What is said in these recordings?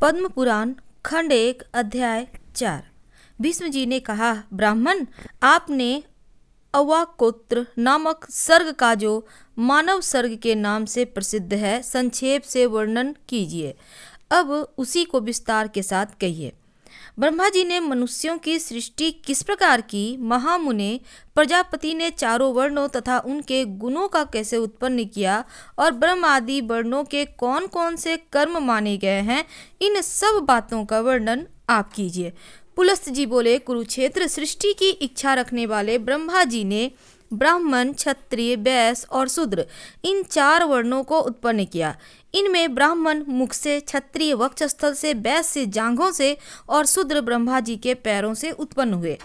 पद्म पुराण खंड एक अध्याय चार भीष्म जी ने कहा ब्राह्मण आपने अवाकोत्र नामक सर्ग का जो मानव सर्ग के नाम से प्रसिद्ध है संक्षेप से वर्णन कीजिए अब उसी को विस्तार के साथ कहिए ब्रह्मा जी ने मनुष्यों की सृष्टि किस प्रकार की महामुने प्रजापति ने चारों वर्णों तथा उनके गुणों का कैसे उत्पन्न किया और ब्रह्म आदि वर्णों के कौन कौन से कर्म माने गए हैं इन सब बातों का वर्णन आप कीजिए पुलस्त जी बोले कुरुक्षेत्र सृष्टि की इच्छा रखने वाले ब्रह्मा जी ने ब्राह्मण क्षत्रिय वैश्य और शूद्र इन चार वर्णों को उत्पन्न किया इनमें ब्राह्मण मुख से क्षत्रिय वक्षस्थल से वैश्य से जांघों से और शूद्र ब्रह्मा जी के पैरों से उत्पन्न हुए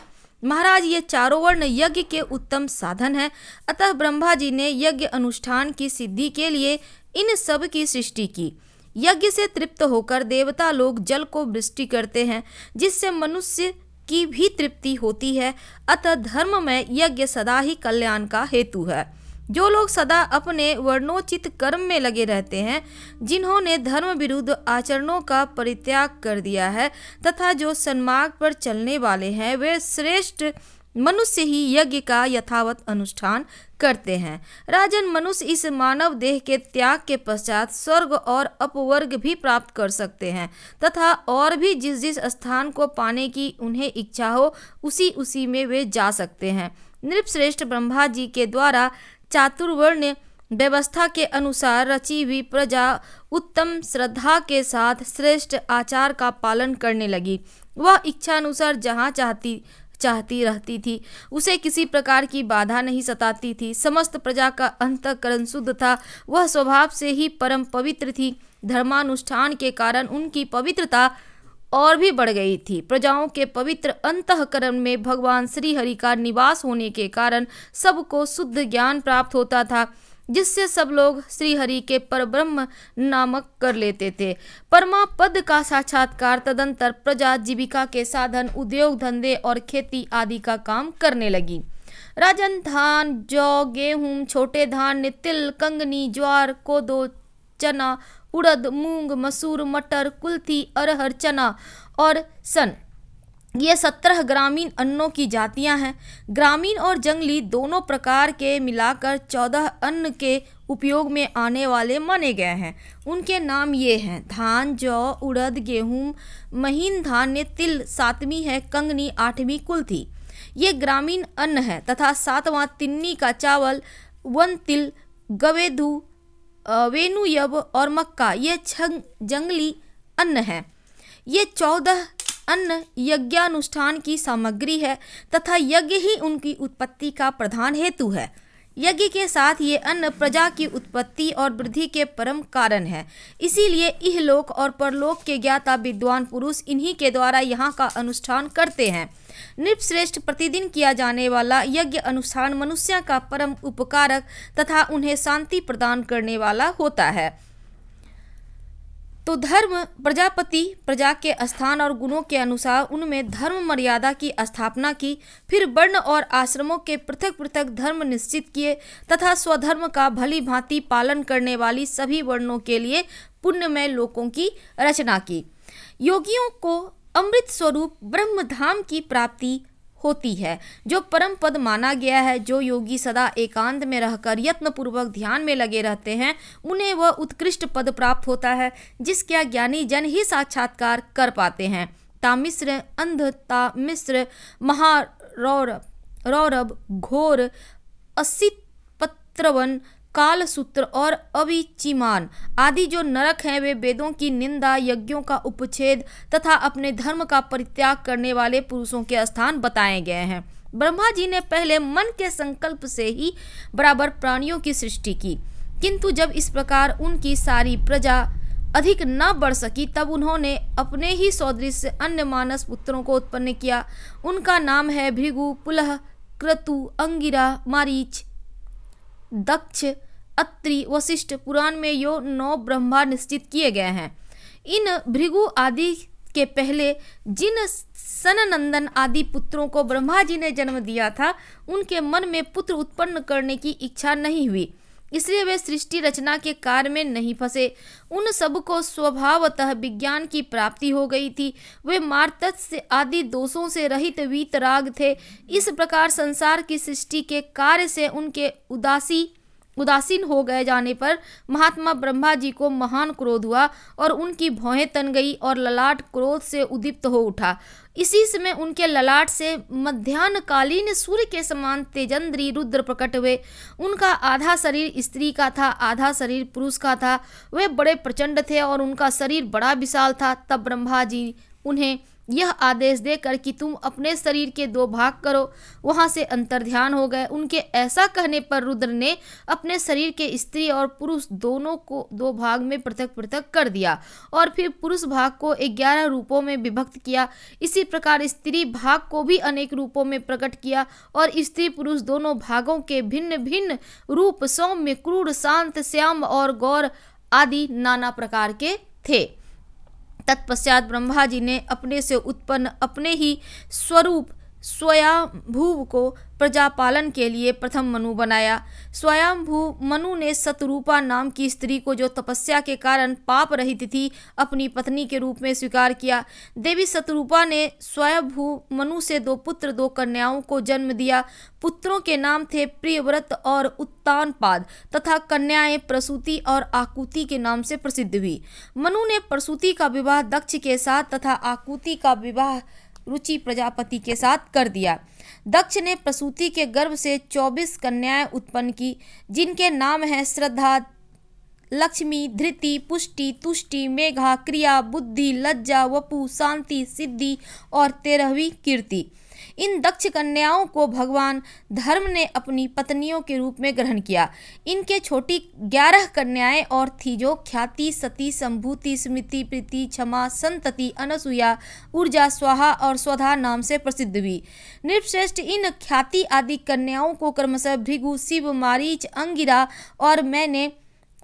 महाराज ये चारों वर्ण यज्ञ के उत्तम साधन हैं अतः ब्रह्मा जी ने यज्ञ अनुष्ठान की सिद्धि के लिए इन सब की सृष्टि की यज्ञ से तृप्त होकर देवता लोग जल को वृष्टि करते हैं जिससे मनुष्य की भी तृप्ति होती है अतः धर्म में यज्ञ सदा ही कल्याण का हेतु है जो लोग सदा अपने वर्णोचित कर्म में लगे रहते हैं जिन्होंने धर्म विरुद्ध आचरणों का परित्याग कर दिया है तथा जो सन्मार्ग पर चलने वाले हैं वे श्रेष्ठ मनुष्य ही यज्ञ का यथावत अनुष्ठान करते हैं राजन मनुष्य इस मानव देह के त्याग के पश्चात स्वर्ग और अपवर्ग भी प्राप्त कर सकते हैं तथा और भी जिस जिस स्थान को पाने की उन्हें इच्छा हो उसी उसी में वे जा सकते हैं नृपश्रेष्ठ ब्रह्मा जी के द्वारा चातुर्वर्ण व्यवस्था के अनुसार रची हुई प्रजा उत्तम श्रद्धा के साथ श्रेष्ठ आचार का पालन करने लगी वह इच्छा अनुसार जहाँ चाहती चाहती रहती थी उसे किसी प्रकार की बाधा नहीं सताती थी समस्त प्रजा का अंतकरण शुद्ध था वह स्वभाव से ही परम पवित्र थी धर्मानुष्ठान के कारण उनकी पवित्रता और भी बढ़ गई थी प्रजाओं के पवित्र अंतकरण में भगवान श्रीहरि का निवास होने के कारण सबको शुद्ध ज्ञान प्राप्त होता था जिससे सब लोग श्री हरि के परब्रह्म नामक कर लेते थे परमा पद का साक्षात्कार तदंतर प्रजा जीविका के साधन उद्योग धंधे और खेती आदि का काम करने लगी राजन धान जौ गेहूं छोटे धान तिल कंगनी ज्वार कोदो चना उड़द मूंग मसूर मटर कुल्थी अरहर चना और सन ये सत्रह ग्रामीण अन्नों की जातियां हैं ग्रामीण और जंगली दोनों प्रकार के मिलाकर चौदह अन्न के उपयोग में आने वाले माने गए हैं उनके नाम ये हैं धान जौ उड़द गेहूँ महीन धान्य तिल सातवीं है कंगनी आठवीं थी ये ग्रामीण अन्न है तथा सातवां तिन्नी का चावल वन तिल गवेधु वेनुयब और मक्का ये छंग जंगली अन्न है ये चौदह अन्न यज्ञानुष्ठान की सामग्री है तथा यज्ञ ही उनकी उत्पत्ति का प्रधान हेतु है यज्ञ के साथ ये अन्न प्रजा की उत्पत्ति और वृद्धि के परम कारण है इसीलिए इहलोक और परलोक के ज्ञाता विद्वान पुरुष इन्हीं के द्वारा यहाँ का अनुष्ठान करते हैं नृपश्रेष्ठ प्रतिदिन किया जाने वाला यज्ञ अनुष्ठान मनुष्य का परम उपकारक तथा उन्हें शांति प्रदान करने वाला होता है तो धर्म प्रजापति प्रजा के स्थान और गुणों के अनुसार उनमें धर्म मर्यादा की स्थापना की फिर वर्ण और आश्रमों के पृथक पृथक धर्म निश्चित किए तथा स्वधर्म का भली भांति पालन करने वाली सभी वर्णों के लिए पुण्यमय लोकों की रचना की योगियों को अमृत स्वरूप ब्रह्मधाम की प्राप्ति होती है जो परम पद माना गया है जो योगी सदा एकांत में रहकर यत्नपूर्वक ध्यान में लगे रहते हैं उन्हें वह उत्कृष्ट पद प्राप्त होता है जिसका ज्ञानी जन ही साक्षात्कार कर पाते हैं तामिश्र अंध तामिश्र महारौर रौरभ घोर असित पत्रवन कालसूत्र और अविचिमान आदि जो नरक हैं वे वेदों की निंदा यज्ञों का उपच्छेद तथा अपने धर्म का परित्याग करने वाले पुरुषों के स्थान बताए गए हैं ब्रह्मा जी ने पहले मन के संकल्प से ही बराबर प्राणियों की सृष्टि की किंतु जब इस प्रकार उनकी सारी प्रजा अधिक न बढ़ सकी तब उन्होंने अपने ही सौदृश अन्य मानस पुत्रों को उत्पन्न किया उनका नाम है भृगु पुलह क्रतु अंगिरा मारीच दक्ष अत्रि वशिष्ठ पुराण में यो नौ ब्रह्मा निश्चित किए गए हैं इन भृगु आदि के पहले जिन सननंदन आदि पुत्रों को ब्रह्मा जी ने जन्म दिया था उनके मन में पुत्र उत्पन्न करने की इच्छा नहीं हुई इसलिए वे सृष्टि रचना के कार्य में नहीं फंसे उन सब को स्वभावतः विज्ञान की प्राप्ति हो गई थी वे मारतत्स्य आदि दोषों से रहित वीतराग थे इस प्रकार संसार की सृष्टि के कार्य से उनके उदासी उदासीन हो गए जाने पर महात्मा ब्रह्मा जी को महान क्रोध हुआ और उनकी भौहें तन गई और ललाट क्रोध से उदीप्त हो उठा इसी समय उनके ललाट से मध्यान्हकालीन सूर्य के समान तेजंद्री रुद्र प्रकट हुए उनका आधा शरीर स्त्री का था आधा शरीर पुरुष का था वे बड़े प्रचंड थे और उनका शरीर बड़ा विशाल था तब ब्रह्मा जी उन्हें यह आदेश देकर कि तुम अपने शरीर के दो भाग करो वहाँ से अंतर ध्यान हो गए उनके ऐसा कहने पर रुद्र ने अपने शरीर के स्त्री और पुरुष दोनों को दो भाग में पृथक पृथक कर दिया और फिर पुरुष भाग को ग्यारह रूपों में विभक्त किया इसी प्रकार स्त्री भाग को भी अनेक रूपों में प्रकट किया और स्त्री पुरुष दोनों भागों के भिन्न भिन्न रूप सौम्य क्रूर शांत श्याम और गौर आदि नाना प्रकार के थे तत्पश्चात ब्रह्मा जी ने अपने से उत्पन्न अपने ही स्वरूप स्वयंभू को प्रजापालन के लिए प्रथम मनु बनाया स्वयंभू मनु ने सतरूपा नाम की स्त्री को जो तपस्या के कारण पाप रहित थी अपनी पत्नी के रूप में स्वीकार किया देवी सतरूपा ने स्वयंभू मनु से दो पुत्र दो कन्याओं को जन्म दिया पुत्रों के नाम थे प्रियव्रत और उत्तानपाद तथा कन्याएं प्रसूति और आकुति के नाम से प्रसिद्ध हुई मनु ने प्रसूति का विवाह दक्ष के साथ तथा आकुति का विवाह रुचि प्रजापति के साथ कर दिया दक्ष ने प्रसूति के गर्भ से 24 कन्याएं उत्पन्न की जिनके नाम हैं श्रद्धा लक्ष्मी धृति पुष्टि तुष्टि मेघा क्रिया बुद्धि लज्जा वपु शांति सिद्धि और तेरहवीं कीर्ति इन दक्ष कन्याओं को भगवान धर्म ने अपनी पत्नियों के रूप में ग्रहण किया इनके छोटी ग्यारह कन्याएं और थी जो ख्याति सती संभूति स्मृति प्रीति क्षमा संतति अनसुया ऊर्जा स्वाहा और स्वधा नाम से प्रसिद्ध हुई नृपश्रेष्ठ इन ख्याति आदि कन्याओं को क्रमशः भृगु शिव मारीच अंगिरा और मैंने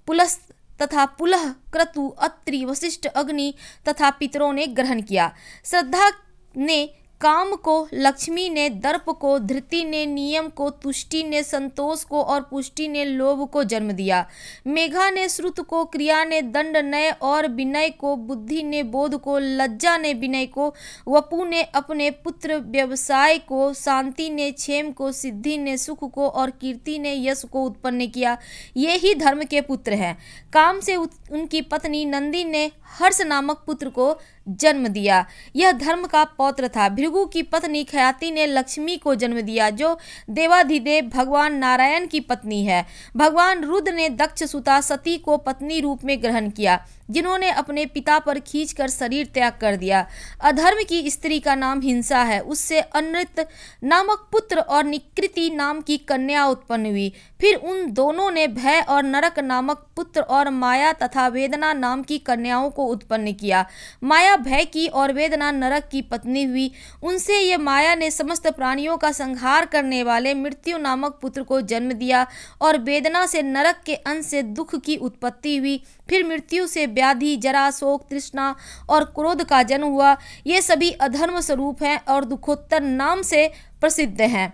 पुलस्त तथा पुलह क्रतु अत्रि वशिष्ठ अग्नि तथा पितरों ने ग्रहण किया श्रद्धा ने काम को लक्ष्मी ने दर्प को धृति ने नियम को तुष्टि ने संतोष को और पुष्टि ने लोभ को जन्म दिया मेघा ने श्रुत को क्रिया ने दंड नय और विनय को बुद्धि ने बोध को लज्जा ने विनय को वपु ने अपने पुत्र व्यवसाय को शांति ने क्षेम को सिद्धि ने सुख को और कीर्ति ने यश को उत्पन्न किया ये ही धर्म के पुत्र हैं काम से उनकी पत्नी नंदी ने हर्ष नामक पुत्र को जन्म दिया यह धर्म का पौत्र था भृगु की पत्नी ख्याति ने लक्ष्मी को जन्म दिया जो देवाधिदेव भगवान नारायण की पत्नी है भगवान रुद्र ने दक्ष सुता सती को पत्नी रूप में ग्रहण किया जिन्होंने अपने पिता पर खींच कर शरीर त्याग कर दिया अधर्म की स्त्री का नाम हिंसा है उससे अनृत नामक पुत्र और निकृति नाम की कन्या उत्पन्न हुई फिर उन दोनों ने भय और नरक नामक पुत्र और माया तथा वेदना नाम की कन्याओं को उत्पन्न किया माया भय की और वेदना नरक की पत्नी हुई उनसे ये माया ने समस्त प्राणियों का संहार करने वाले मृत्यु नामक पुत्र को जन्म दिया और वेदना से नरक के अंश से दुख की उत्पत्ति हुई फिर मृत्यु से व्याधि जरा शोक तृष्णा और क्रोध का जन्म हुआ ये सभी अधर्म स्वरूप हैं और दुखोत्तर नाम से प्रसिद्ध हैं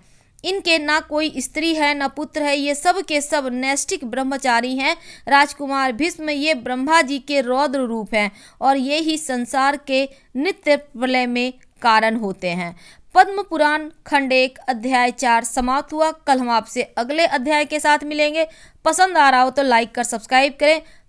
इनके ना कोई स्त्री है ना पुत्र है ये सब के सब नैष्टिक ब्रह्मचारी हैं राजकुमार भीष्म ये ब्रह्मा जी के रौद्र रूप हैं और ये ही संसार के नित्य प्रलय में कारण होते हैं पद्म पुराण खंड एक अध्याय चार समाप्त हुआ कल हम आपसे अगले अध्याय के साथ मिलेंगे पसंद आ रहा हो तो लाइक कर सब्सक्राइब करें